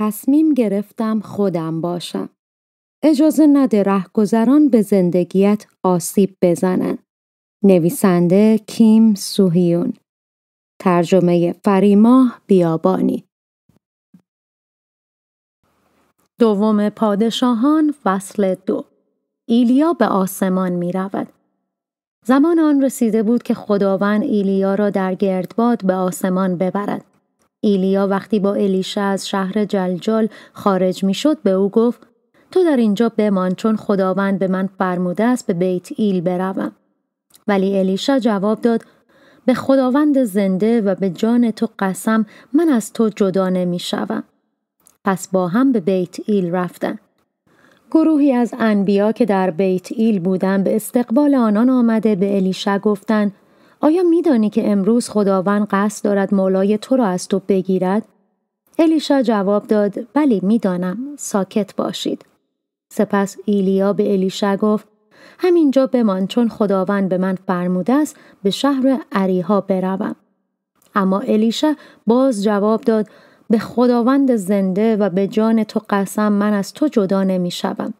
تصمیم گرفتم خودم باشم. اجازه نده رهگذران به زندگیت آسیب بزنن. نویسنده کیم سوهیون ترجمه فریماه بیابانی دوم پادشاهان فصل دو ایلیا به آسمان می رود. زمان آن رسیده بود که خداوند ایلیا را در گردباد به آسمان ببرد. ایلیا وقتی با الیشا از شهر جلجال خارج میشد به او گفت تو در اینجا بمان چون خداوند به من فرموده است به بیت ایل بروم ولی الیشا جواب داد به خداوند زنده و به جان تو قسم من از تو جدا نمیشوم پس با هم به بیت ایل رفتن گروهی از انبیا که در بیت ایل بودند به استقبال آنان آمده به الیشا گفتند آیا میدانی که امروز خداوند قصد دارد مولای تو را از تو بگیرد؟ الیشا جواب داد بلی میدانم ساکت باشید. سپس ایلیا به الیشا گفت همینجا بمان چون خداوند به من فرموده است به شهر عریها بروم. اما الیشا باز جواب داد به خداوند زنده و به جان تو قسم من از تو جدا نمی شدم.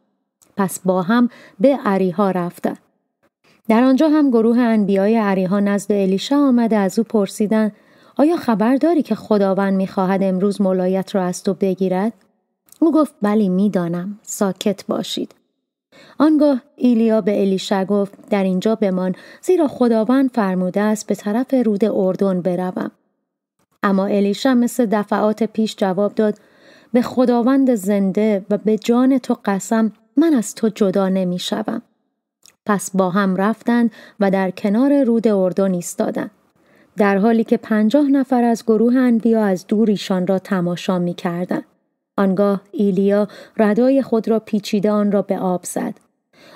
پس با هم به عریها رفتند. در آنجا هم گروه انبیای عریها نزد الیشا آمده از او پرسیدند آیا خبر داری که خداوند میخواهد امروز ملایت را از تو بگیرد او گفت بلی میدانم ساکت باشید آنگاه ایلیا به الیشا گفت در اینجا بمان زیرا خداوند فرموده است به طرف رود اردن بروم اما الیشا مثل دفعات پیش جواب داد به خداوند زنده و به جان تو قسم من از تو جدا نمی شوم. پس با هم رفتند و در کنار رود اردن ایستادند در حالی که پنجاه نفر از گروه انبیا از دور ایشان را تماشا می آنگاه ایلیا ردای خود را پیچیده آن را به آب زد.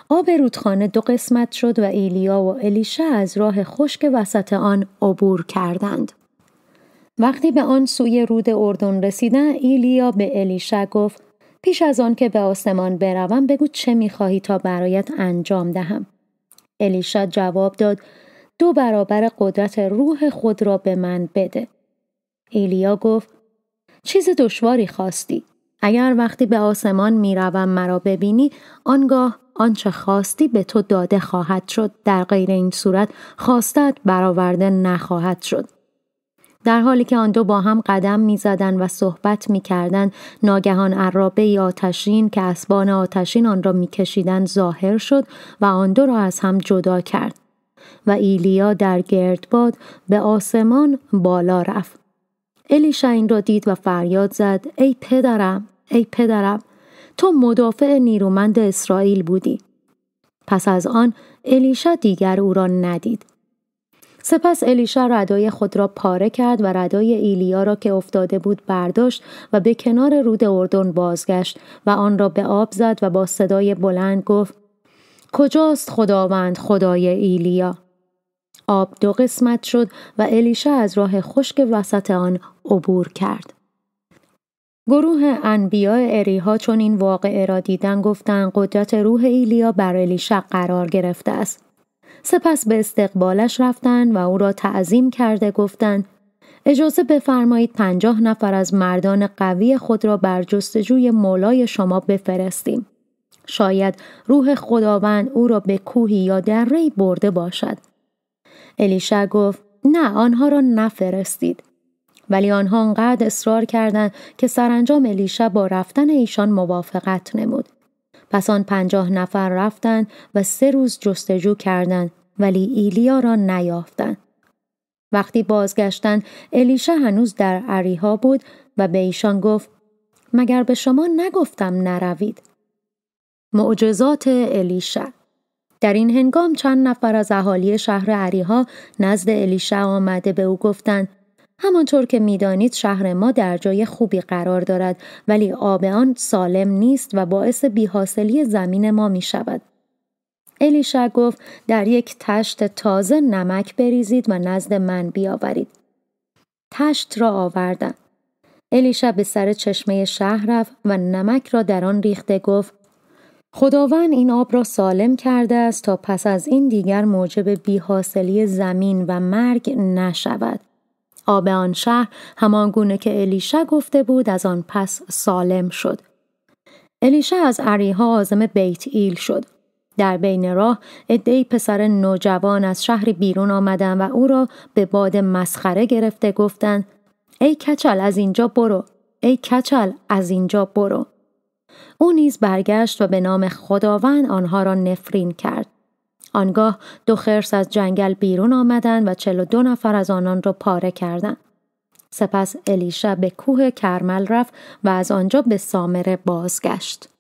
آب رودخانه دو قسمت شد و ایلیا و الیشه از راه خشک وسط آن عبور کردند. وقتی به آن سوی رود اردن رسیدن ایلیا به الیشا گفت پیش از آن که به آسمان بروم بگو چه میخواهی تا برایت انجام دهم الیشا جواب داد دو برابر قدرت روح خود را به من بده ایلیا گفت چیز دشواری خواستی اگر وقتی به آسمان میروم مرا ببینی آنگاه آنچه خواستی به تو داده خواهد شد در غیر این صورت خواستت برآورده نخواهد شد در حالی که آن دو با هم قدم میزدند و صحبت میکردند ناگهان عرابه آتشین که اسبان آتشین آن را میکشیدند ظاهر شد و آن دو را از هم جدا کرد و ایلیا در گردباد به آسمان بالا رفت الیشا این را دید و فریاد زد ای پدرم ای پدرم تو مدافع نیرومند اسرائیل بودی پس از آن الیشا دیگر او را ندید سپس الیشا ردای خود را پاره کرد و ردای ایلیا را که افتاده بود برداشت و به کنار رود اردن بازگشت و آن را به آب زد و با صدای بلند گفت کجاست خداوند خدای ایلیا؟ آب دو قسمت شد و الیشا از راه خشک وسط آن عبور کرد. گروه انبیاء اریها چون این واقعه را دیدن گفتند قدرت روح ایلیا بر الیشا قرار گرفته است. سپس به استقبالش رفتند و او را تعظیم کرده گفتند اجازه بفرمایید پنجاه نفر از مردان قوی خود را بر جستجوی مولای شما بفرستیم. شاید روح خداوند او را به کوهی یا درهای برده باشد. الیشا گفت نه آنها را نفرستید. ولی آنها انقدر اصرار کردند که سرانجام الیشا با رفتن ایشان موافقت نمود. پس آن پنجاه نفر رفتند و سه روز جستجو کردند ولی ایلیا را نیافتند. وقتی بازگشتند الیشه هنوز در عریها بود و به ایشان گفت مگر به شما نگفتم نروید. معجزات الیشا در این هنگام چند نفر از اهالی شهر عریها نزد الیشه آمده به او گفتند همانطور که میدانید شهر ما در جای خوبی قرار دارد ولی آب آن سالم نیست و باعث بیحاصلی زمین ما می شود. الیشا گفت در یک تشت تازه نمک بریزید و نزد من بیاورید. تشت را آوردم. الیشا به سر چشمه شهر رفت و نمک را در آن ریخته گفت خداوند این آب را سالم کرده است تا پس از این دیگر موجب بیحاصلی زمین و مرگ نشود. آب آن شهر همان گونه که الیشا گفته بود از آن پس سالم شد. الیشا از عریها آزم بیت ایل شد. در بین راه عدهای پسر نوجوان از شهر بیرون آمدن و او را به باد مسخره گرفته گفتند ای کچل از اینجا برو ای کچل از اینجا برو او نیز برگشت و به نام خداوند آنها را نفرین کرد آنگاه دو خرس از جنگل بیرون آمدند و چلو دو نفر از آنان را پاره کردند. سپس الیشا به کوه کرمل رفت و از آنجا به سامره بازگشت.